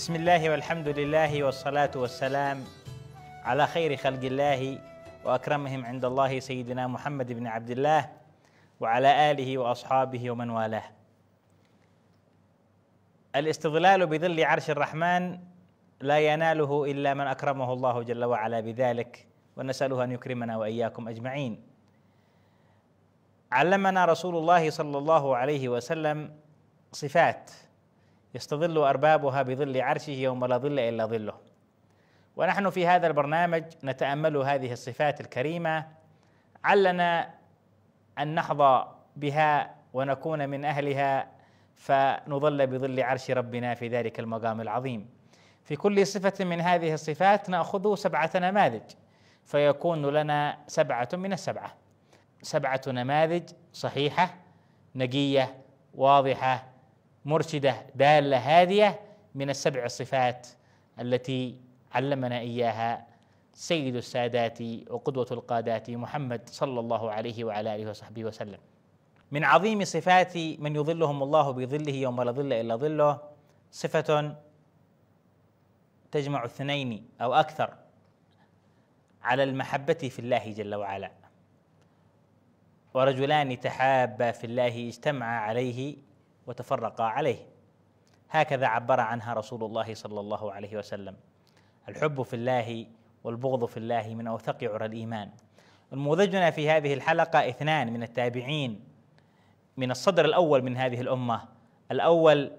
بسم الله والحمد لله والصلاة والسلام على خير خلق الله وأكرمهم عند الله سيدنا محمد بن عبد الله وعلى آله وأصحابه ومن والاه الاستظلال بظل عرش الرحمن لا يناله إلا من أكرمه الله جل وعلا بذلك ونسأله أن يكرمنا وإياكم أجمعين علمنا رسول الله صلى الله عليه وسلم صفات يستظل اربابها بظل عرشه يوم لا ظل الا ظله ونحن في هذا البرنامج نتامل هذه الصفات الكريمه علنا ان نحظى بها ونكون من اهلها فنظل بظل عرش ربنا في ذلك المقام العظيم في كل صفه من هذه الصفات ناخذ سبعه نماذج فيكون لنا سبعه من السبعه سبعه نماذج صحيحه نقيه واضحه مرشده داله هاديه من السبع الصفات التي علمنا اياها سيد السادات وقدوه القادات محمد صلى الله عليه وعلى اله وصحبه وسلم. من عظيم صفات من يظلهم الله بظله يوم لا ظل الا ظله صفه تجمع اثنين او اكثر على المحبه في الله جل وعلا ورجلان تحابا في الله اجتمعا عليه وتفرقا عليه هكذا عبر عنها رسول الله صلى الله عليه وسلم الحب في الله والبغض في الله من اوثق عرى الايمان نموذجنا في هذه الحلقه اثنان من التابعين من الصدر الاول من هذه الامه الاول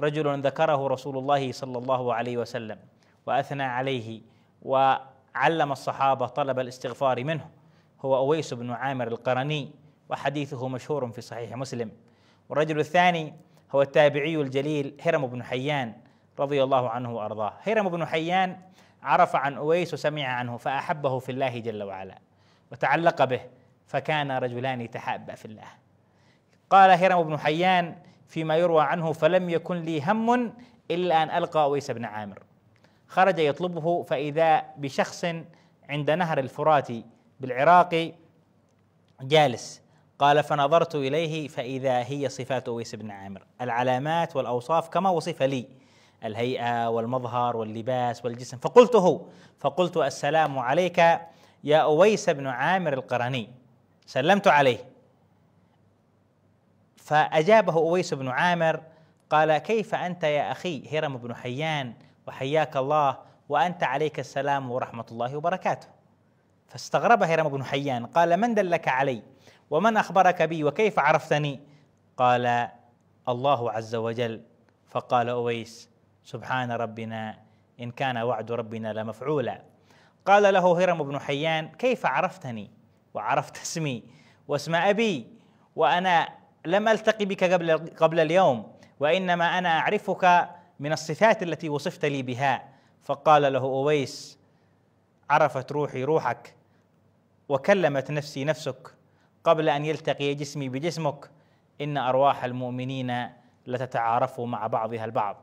رجل ذكره رسول الله صلى الله عليه وسلم واثنى عليه وعلم الصحابه طلب الاستغفار منه هو اويس بن عامر القرني وحديثه مشهور في صحيح مسلم والرجل الثاني هو التابعي الجليل هرم بن حيان رضي الله عنه وارضاه هرم بن حيان عرف عن اويس وسمع عنه فاحبه في الله جل وعلا وتعلق به فكان رجلان تحابا في الله قال هرم بن حيان فيما يروى عنه فلم يكن لي هم الا ان القى اويس بن عامر خرج يطلبه فاذا بشخص عند نهر الفرات بالعراق جالس قال فنظرت إليه فإذا هي صفات أويس بن عامر العلامات والأوصاف كما وصف لي الهيئة والمظهر واللباس والجسم فقلته فقلت السلام عليك يا أويس بن عامر القرني سلمت عليه فأجابه أويس بن عامر قال كيف أنت يا أخي هرم بن حيان وحياك الله وأنت عليك السلام ورحمة الله وبركاته فاستغرب هرم بن حيان قال من دلك علي ومن اخبرك بي وكيف عرفتني قال الله عز وجل فقال اويس سبحان ربنا ان كان وعد ربنا لمفعولا قال له هرم بن حيان كيف عرفتني وعرفت اسمي واسم ابي وانا لم التقي بك قبل قبل اليوم وانما انا اعرفك من الصفات التي وصفت لي بها فقال له اويس عرفت روحي روحك وكلمت نفسي نفسك قبل ان يلتقي جسمي بجسمك ان ارواح المؤمنين لتتعارف مع بعضها البعض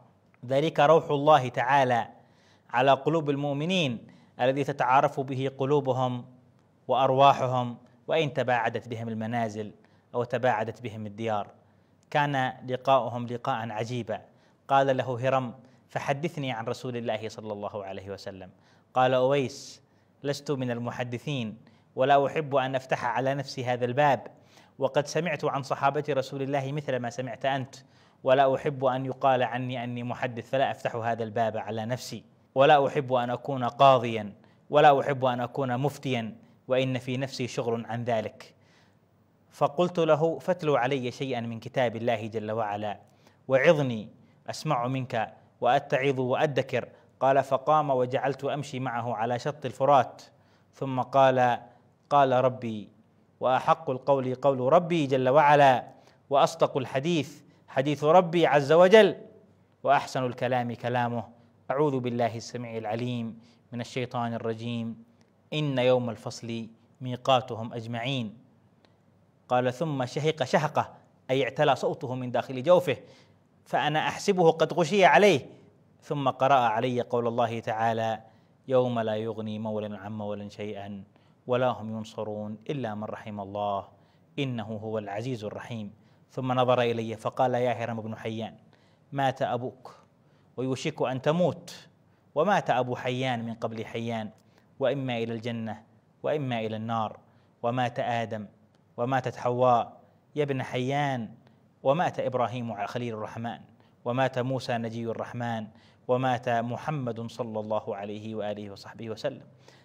ذلك روح الله تعالى على قلوب المؤمنين الذي تتعارف به قلوبهم وارواحهم وان تباعدت بهم المنازل او تباعدت بهم الديار كان لقاؤهم لقاء عجيبا قال له هرم فحدثني عن رسول الله صلى الله عليه وسلم قال اويس لست من المحدثين ولا احب ان افتح على نفسي هذا الباب وقد سمعت عن صحابه رسول الله مثل ما سمعت انت ولا احب ان يقال عني اني محدث فلا افتح هذا الباب على نفسي ولا احب ان اكون قاضيا ولا احب ان اكون مفتيا وان في نفسي شغل عن ذلك فقلت له فاتلو علي شيئا من كتاب الله جل وعلا وعظني اسمع منك واتعظ وادكر قال فقام وجعلت امشي معه على شط الفرات ثم قال قال ربي واحق القول قول ربي جل وعلا واصدق الحديث حديث ربي عز وجل واحسن الكلام كلامه اعوذ بالله السميع العليم من الشيطان الرجيم ان يوم الفصل ميقاتهم اجمعين قال ثم شهق شهقه اي اعتلى صوته من داخل جوفه فانا احسبه قد غشي عليه ثم قرأ علي قول الله تعالى يوم لا يغني مولى عن مولى شيئا ولا هم ينصرون إلا من رحم الله إنه هو العزيز الرحيم ثم نظر إلي فقال يا هرم بن حيان مات أبوك ويوشك أن تموت ومات أبو حيان من قبل حيان وإما إلى الجنة وإما إلى النار ومات آدم وماتت حواء يا ابن حيان ومات إبراهيم خليل الرحمن ومات موسى نجي الرحمن ومات محمد صلى الله عليه واله وصحبه وسلم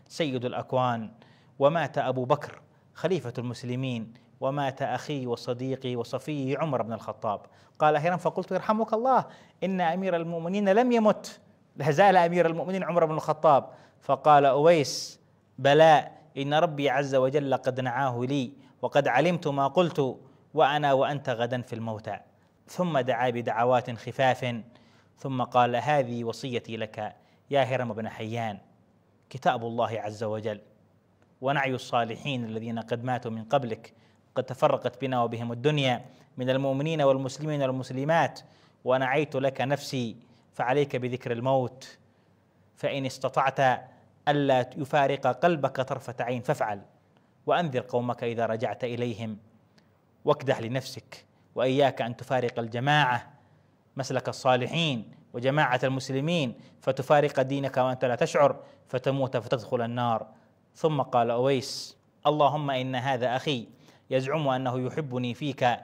سيد الاكوان ومات ابو بكر خليفه المسلمين ومات اخي وصديقي وصفي عمر بن الخطاب قال اخيرا فقلت يرحمك الله ان امير المؤمنين لم يمت زال امير المؤمنين عمر بن الخطاب فقال اويس بلاء ان ربي عز وجل قد نعاه لي وقد علمت ما قلت وانا وانت غدا في الموتى ثم دعا بدعوات خفاف ثم قال هذه وصيتي لك يا هرم بن حيان كتاب الله عز وجل ونعي الصالحين الذين قد ماتوا من قبلك قد تفرقت بنا وبهم الدنيا من المؤمنين والمسلمين والمسلمات ونعيت لك نفسي فعليك بذكر الموت فإن استطعت ألا يفارق قلبك طرفة عين فافعل وأنذر قومك إذا رجعت إليهم واكدح لنفسك وإياك أن تفارق الجماعة مسلك الصالحين وجماعة المسلمين فتفارق دينك وأنت لا تشعر فتموت فتدخل النار ثم قال أويس اللهم إن هذا أخي يزعم أنه يحبني فيك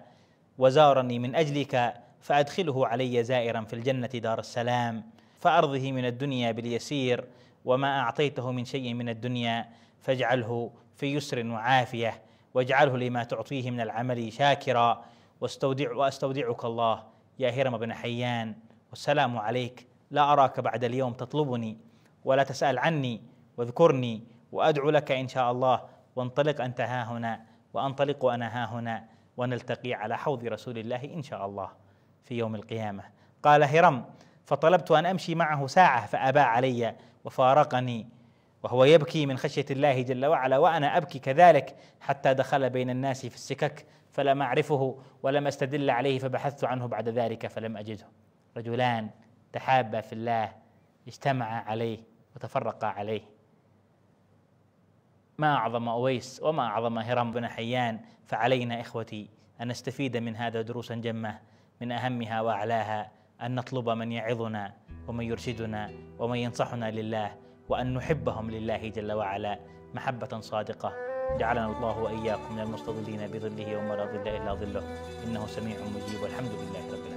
وزارني من أجلك فأدخله علي زائرا في الجنة دار السلام فأرضه من الدنيا باليسير وما أعطيته من شيء من الدنيا فاجعله في يسر وعافية واجعله لما تعطيه من العمل شاكرا واستودع وأستودعك الله يا هرم بن حيان والسلام عليك لا أراك بعد اليوم تطلبني ولا تسأل عني واذكرني وأدعو لك إن شاء الله وانطلق أنت ها هنا وأنطلق أنا ها هنا ونلتقي على حوض رسول الله إن شاء الله في يوم القيامة قال هرم فطلبت أن أمشي معه ساعة فأبى علي وفارقني وهو يبكي من خشية الله جل وعلا وأنا أبكي كذلك حتى دخل بين الناس في السكك فلم أعرفه ولم أستدل عليه فبحثت عنه بعد ذلك فلم أجده رجلان تحابا في الله اجتمعا عليه وتفرقا عليه ما أعظم أويس وما أعظم هرم بن حيان فعلينا إخوتي أن نستفيد من هذا دروسا جمة من أهمها وأعلاها أن نطلب من يعظنا ومن يرشدنا ومن ينصحنا لله وأن نحبهم لله جل وعلا محبة صادقة جعلنا الله وإياكم من المستظلين بظله وما لا ظل إلا ظله إنه سميع مجيب والحمد لله رب العالمين